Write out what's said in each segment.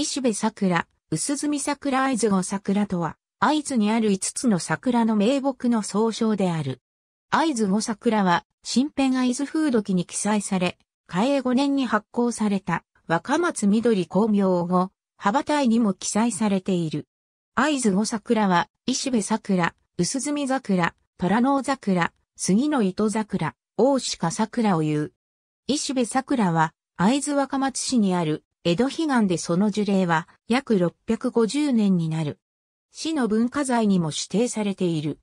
石部桜、薄墨桜合津後桜とは、合津にある5つの桜の名木の総称である。合津後桜は、新編合津風土記に記載され、嘉永5年に発行された、若松緑光明後、羽ばたいにも記載されている。合津後桜は、石部桜、薄墨桜、虎能桜、杉の糸桜、大鹿桜を言う。石部桜は、会津若松市にある江戸悲願でその樹齢は約650年になる。市の文化財にも指定されている。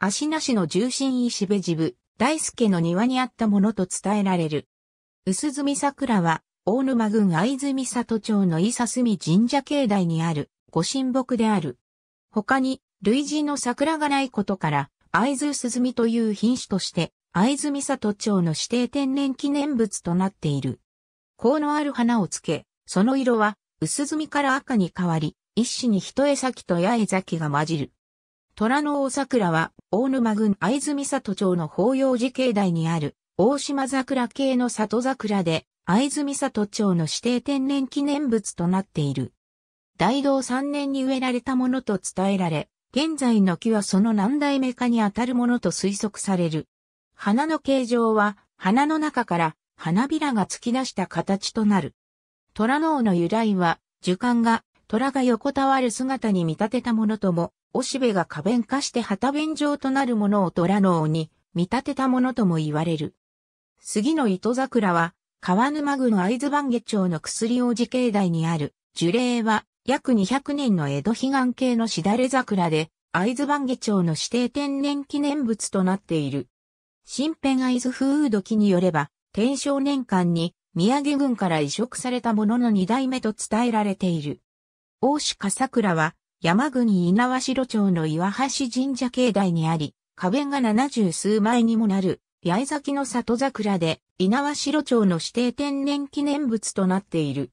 芦名市の重心石部ジ部、大輔の庭にあったものと伝えられる。薄住桜は、大沼郡藍住里町の伊佐住神社境内にある、ご神木である。他に、類似の桜がないことから、藍津鼓という品種として、藍住里町の指定天然記念物となっている。甲のある花をつけ、その色は薄墨から赤に変わり、一子に一重咲きと八重咲きが混じる。虎の大桜は大沼郡藍住里町の法要寺境内にある大島桜系の里桜で藍住里町の指定天然記念物となっている。大道3年に植えられたものと伝えられ、現在の木はその何代目かにあたるものと推測される。花の形状は花の中から花びらが突き出した形となる。虎脳の由来は、樹冠が、虎が横たわる姿に見立てたものとも、おしべが花弁化して旗弁状となるものを虎脳に見立てたものとも言われる。杉の糸桜は、川沼郡会津番下町の薬王子境内にある、樹齢は約200年の江戸悲願系のしだれ桜で、会津番下町の指定天然記念物となっている。新編会津風土記によれば、天正年間に宮城郡から移植されたものの二代目と伝えられている。大鹿桜は、山国稲苗城町の岩橋神社境内にあり、花弁が七十数枚にもなる、八重崎の里桜で、稲苗城町の指定天然記念物となっている。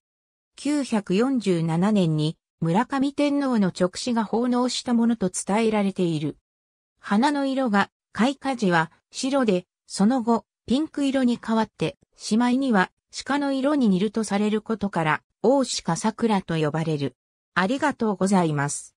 947年に、村上天皇の直視が奉納したものと伝えられている。花の色が、開花時は白で、その後、ピンク色に変わって、しまいには鹿の色に似るとされることから、大鹿桜と呼ばれる。ありがとうございます。